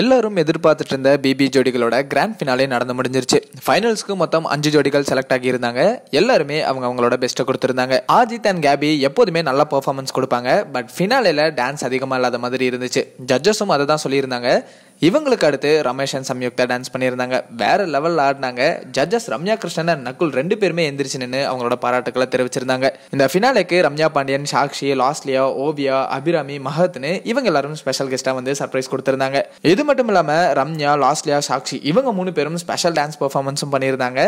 எல்லாரும் எதிர்பார்த்துட்டு இருந்த பிபி ஜோடிகளோட கிராண்ட் ஃபினாலே நடந்து முடிஞ்சிருச்சு ஃபைனல்ஸ்க்கு மொத்தம் அஞ்சு ஜோடிகள் செலக்ட் ஆகியிருந்தாங்க எல்லாருமே அவங்க அவங்களோட பெஸ்ட்டை கொடுத்துருந்தாங்க ஆஜித் அண்ட் கேபி எப்போதுமே நல்ல பர்ஃபார்மன்ஸ் கொடுப்பாங்க பட் ஃபினாலேல டான்ஸ் அதிகமாக இல்லாத மாதிரி இருந்துச்சு ஜட்ஜஸும் அதை தான் சொல்லியிருந்தாங்க இவங்களுக்கு அடுத்து ரமேஷ் அண்ட் சம்யுக்தா டான்ஸ் பண்ணியிருந்தாங்க வேற லெவலில் ஆடினாங்க ஜட்ஜஸ் ரம்யா கிருஷ்ணன் அண்ட் நக்குல் ரெண்டு பேருமே எந்திரிச்சு நின்று அவங்களோட பாராட்டுக்களை தெரிவிச்சிருந்தாங்க இந்த ஃபினாலேக்கு ரம்யா பாண்டியன் சாக்ஷி லாஸ்லியா ஓவியா அபிராமி மஹத்னு இவங்க எல்லாரும் ஸ்பெஷல் கெஸ்ட்டாக வந்து சர்ப்ரைஸ் கொடுத்துருந்தாங்க இது மட்டும் இல்லாமல் ரம்யா லாஸ்லியா சாக்ஷி இவங்க மூணு பேரும் ஸ்பெஷல் டான்ஸ் பர்ஃபார்மன்ஸும் பண்ணியிருந்தாங்க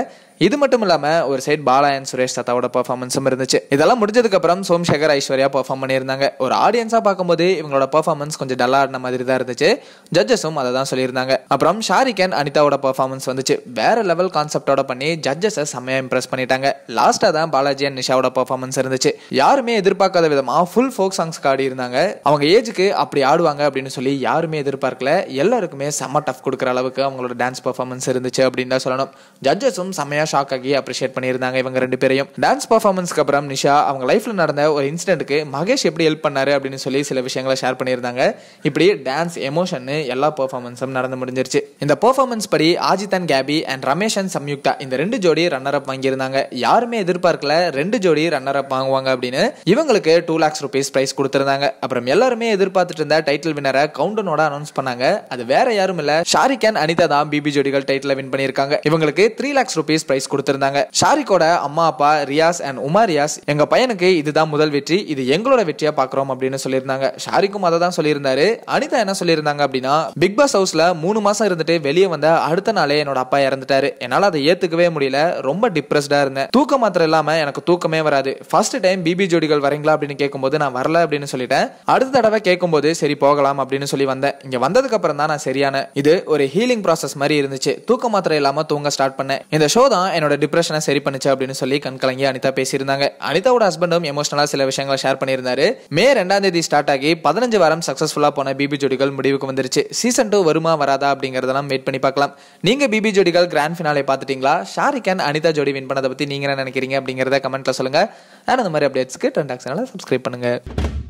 இது மட்டும் இல்லாமல் ஒரு சைட் பாலாயன் சுரேஷ் தத்தாவோட பர்ஃபார்மன்ஸும் இருந்துச்சு இதெல்லாம் முடிஞ்சதுக்கப்புறம் சோம்சேகர் ஐஸ்வர்யா பர்ஃபார்ம் பண்ணியிருந்தாங்க ஒரு ஆடியன்ஸாக பார்க்கும்போது இவங்களோட பர்ஃபார்மன்ஸ் கொஞ்சம் டல்லாக ஆடின மாதிரி தான் இருந்துச்சு ஜட்ஜஸும் அதை தான் சொல்லியிருந்தாங்க அப்புறம் ஷாரிக் அண்ட் அனிதாவோட பர்ஃபார்மன்ஸ் வந்துச்சு வேற லெவல் கான்செப்டோட பண்ணி ஜட்ஜஸை செம்மையாக இம்ப்ரெஸ் பண்ணிட்டாங்க லாஸ்ட்டாக தான் பாலாஜி அண்ட் நிஷாவோட பர்ஃபார்மன்ஸ் இருந்துச்சு யாருமே எதிர்பார்க்காத விதமாக ஃபுல் ஃபோக் சாங்ஸ் ஆடி இருந்தாங்க அவங்க ஏஜுக்கு அப்படி ஆடுவாங்க அப்படின்னு சொல்லி யாருமே எதிர்பார்க்கல எல்லாருக்குமே செம்ம டஃப் கொடுக்குற அளவுக்கு அவங்களோட டான்ஸ் பர்ஃபார்மன்ஸ் இருந்துச்சு அப்படின்னு தான் சொல்லணும் ஜட்ஜஸும் செம்மையாக செமையாக ஷாக் ஆகி அப்ரிஷியேட் பண்ணியிருந்தாங்க இவங்க ரெண்டு பேரையும் டான்ஸ் பர்ஃபார்மன்ஸ்க்கு அப்புறம் நிஷா அவங்க லைஃப்பில் நடந்த ஒரு இன்சிடென்ட்டுக்கு மகேஷ் எப்படி ஹெல்ப் பண்ணாரு அப்படின்னு சொல்லி சில விஷயங்களை ஷேர் பண்ணியிருந்தாங்க இப்படி டான்ஸ் எமோஷன் எல்லா பர்ஃபார்மன்ஸும் நடந்து முடிஞ்சிருச்சு இந்த பர்ஃபார்மன்ஸ் படி Ajith and KP and Ramesh and Samyuktha இந்த ரெண்டு ஜோடி ரன்னர் அப் வாங்கியிருந்தாங்க யாருமே எதிர்பார்க்கல ரெண்டு ஜோடி ரன்னர் அப் வாங்குவாங்க அப்படின்னு இவங்களுக்கு டூ லேக்ஸ் ருபீஸ் ப்ரைஸ் கொடுத்துருந்தாங்க அப்புறம் எல்லாருமே எதிர்பார்த்துட்டு இருந்த டைட்டில் வினரை கவுண்டனோட அனௌன்ஸ் பண்ணாங்க அது வேற யாரும் இல்ல ஷாரிக் அண்ட் அனிதா தான் பிபி ஜோடிகள் டைட்டில் வின் பண்ணியிருக்காங்க இவங்களுக்கு த்ரீ லேக்ஸ் ருபீஸ் ப்ரைஸ் கொடுத்திருந்தாங்க ஷாரிக்கோட அம்மா அப்பா ரியாஸ் அண்ட் உமா ரியாஸ் எங்க பையனுக்கு இதுதான் முதல் வெற்றி இது எங்களோட வெற்றியா பாக்குறோம் அப்படின்னு சொல்லியிருந்தாங்க ஷாரிக்கும் அதை தான் சொல்லியிருந்தாரு அனிதா என்ன சொல்லியிருந்தாங்க அப்படின்னா பிக் பாஸ் ஹவுஸ்ல மூணு மாசம் இருந்துட்டு வெளியே வந்த அடுத்த நாளே என்னோட அப்பா இறந்துட்டாரு என்னால அதை ஏத்துக்கவே முடியல ரொம்ப டிப்ரெஸ்டா இருந்தேன் தூக்கம் மாத்திரம் இல்லாம எனக்கு தூக்கமே வராது ஃபர்ஸ்ட் டைம் பிபி ஜோடிகள் வரீங்களா அப்படின்னு கேட்கும்போது நான் வரல அப்படின்னு சொல்லிட்டேன் அடுத்த தடவை கேட்கும்போது சரி போகலாம் அப்படின்னு சொல்லி வந்தேன் இங்க வந்ததுக்கு அப்புறம் தான் நான் சரியான இது ஒரு ஹீலிங் ப்ராசஸ் மாதிரி இருந்துச்சு தூக்கம் மாத்திரம் இல்லாம தூங்க ஸ்டார்ட் பண்ணேன் இந்த ஷோ தான் என்னோட டிப்ரெஷனை சரி பண்ணுச்சு அப்படின்னு சொல்லி கண்கலங்கி அனிதா பேசியிருந்தாங்க அனிதாவோட ஹஸ்பண்டும் எமோஷனலா சில விஷயங்களை ஷேர் பண்ணியிருந்தாரு மே ரெண்டாம் தேதி ஸ்டார்ட் ஆகி பதினஞ்சு வாரம் சக்ஸஸ்ஃபுல்லாக போன பிபி ஜோடிகள் முடிவுக்கு வந்துருச்சு சீசன் டூ வருமா வராதா அப்படிங்கிறதெல்லாம் வெயிட் பண்ணி பார்க்கலாம் நீங்கள் பிபி ஜோடிகள் கிராண்ட் ஃபினாலே பாத்துட்டீங்களா ஷாரிக் அனிதா ஜோடி வின் பண்ணதை பற்றி நீங்கள் என்ன நினைக்கிறீங்க அப்படிங்கிறத கமெண்ட்டில் சொல்லுங்கள் நான் இந்த மாதிரி அப்டேட்ஸ்க்கு டென் டாக்ஸ் சப்ஸ்கிரைப் பண்ணுங்கள்